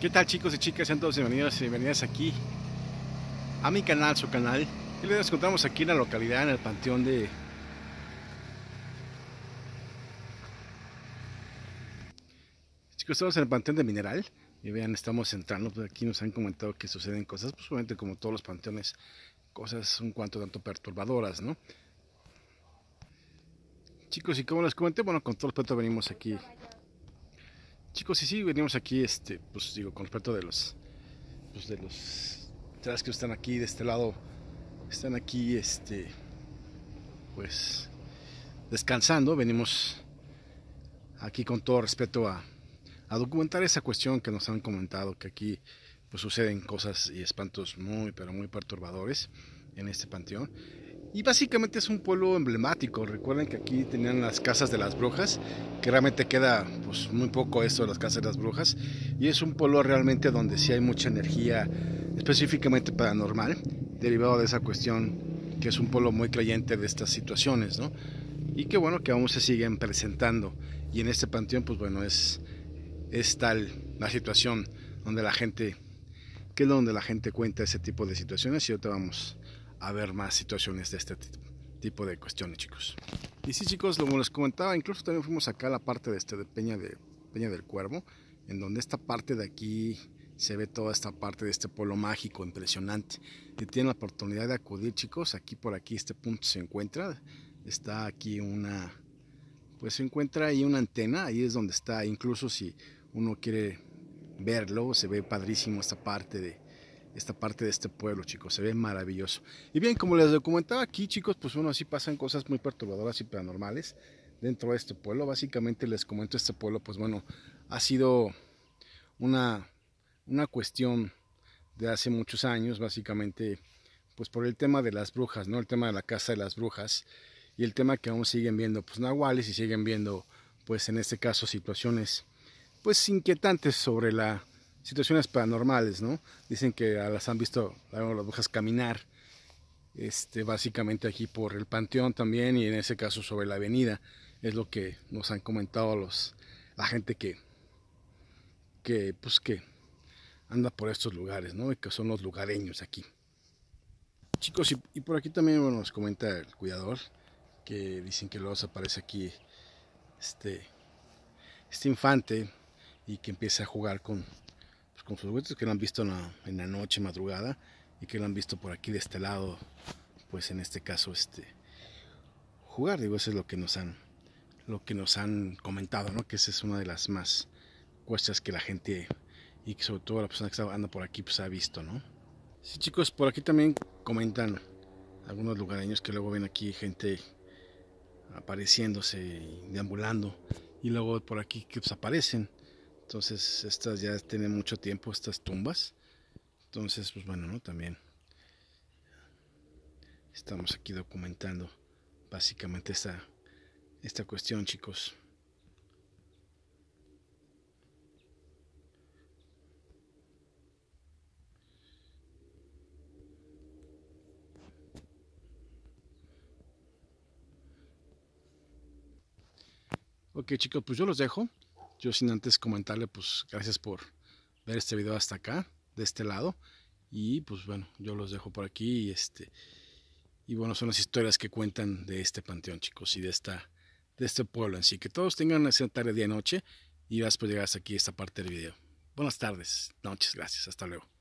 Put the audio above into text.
¿Qué tal chicos y chicas? Sean todos bienvenidos y bienvenidas aquí a mi canal, su canal. Y les encontramos aquí en la localidad, en el panteón de... Chicos, estamos en el panteón de Mineral. Y vean, estamos entrando, pues, aquí nos han comentado que suceden cosas, pues obviamente como todos los panteones, cosas un cuanto tanto perturbadoras, ¿no? Chicos, y como les comenté, bueno, con todo respeto venimos aquí Chicos, y sí, venimos aquí, este, pues digo, con respecto de los, pues, de los tras que están aquí de este lado, están aquí, este, pues, descansando. Venimos aquí con todo respeto a, documentar esa cuestión que nos han comentado, que aquí, pues, suceden cosas y espantos muy, pero muy perturbadores en este panteón. Y básicamente es un pueblo emblemático. Recuerden que aquí tenían las casas de las brujas, que realmente queda pues, muy poco esto de las casas de las brujas. Y es un pueblo realmente donde sí hay mucha energía, específicamente paranormal, derivado de esa cuestión que es un pueblo muy creyente de estas situaciones, ¿no? Y qué bueno, que aún se siguen presentando. Y en este panteón, pues bueno, es, es tal la situación donde la gente, que es donde la gente cuenta ese tipo de situaciones. Y ahorita vamos a ver más situaciones de este tipo de cuestiones, chicos. Y sí, chicos, como les comentaba, incluso también fuimos acá a la parte de, este, de Peña, de Peña del Cuervo, en donde esta parte de aquí se ve toda esta parte de este polo mágico impresionante. Y tienen la oportunidad de acudir, chicos, aquí por aquí este punto se encuentra. Está aquí una, pues se encuentra ahí una antena, ahí es donde está. Incluso si uno quiere verlo, se ve padrísimo esta parte de, esta parte de este pueblo, chicos. Se ve maravilloso. Y bien, como les documentaba aquí, chicos, pues bueno, así pasan cosas muy perturbadoras y paranormales dentro de este pueblo. Básicamente les comento, este pueblo, pues bueno, ha sido una, una cuestión de hace muchos años, básicamente, pues por el tema de las brujas, ¿no? El tema de la casa de las brujas y el tema que aún siguen viendo, pues nahuales y siguen viendo, pues en este caso, situaciones, pues inquietantes sobre la situaciones paranormales, ¿no? Dicen que las han visto las brujas caminar, este, básicamente aquí por el panteón también y en ese caso sobre la avenida. Es lo que nos han comentado los, la gente que, que, pues, que anda por estos lugares, ¿no? Y que son los lugareños aquí. Chicos, y, por aquí también nos comenta el cuidador que dicen que luego se aparece aquí este, este infante y que empieza a jugar con, con sus que lo han visto en la, noche, madrugada, y que lo han visto por aquí de este lado, pues en este caso, este, jugar, digo, eso es lo que nos han, lo que nos han comentado, ¿no? Que esa es una de las más cuestas que la gente, y que sobre todo la persona que andando por aquí, pues ha visto, ¿no? Sí, chicos, por aquí también comentan algunos lugareños que luego ven aquí gente apareciéndose deambulando, y luego por aquí que pues, aparecen entonces, estas ya tienen mucho tiempo, estas tumbas. Entonces, pues bueno, ¿no? También estamos aquí documentando básicamente esta, esta cuestión, chicos. Ok chicos, pues yo los dejo. Yo sin antes comentarle, pues gracias por ver este video hasta acá, de este lado. Y pues bueno, yo los dejo por aquí y este... Y bueno, son las historias que cuentan de este panteón, chicos, y de, esta, de este pueblo. Así que todos tengan esa tarde, día, noche. Y vas por llegar hasta aquí, esta parte del video. Buenas tardes, noches, gracias. Hasta luego.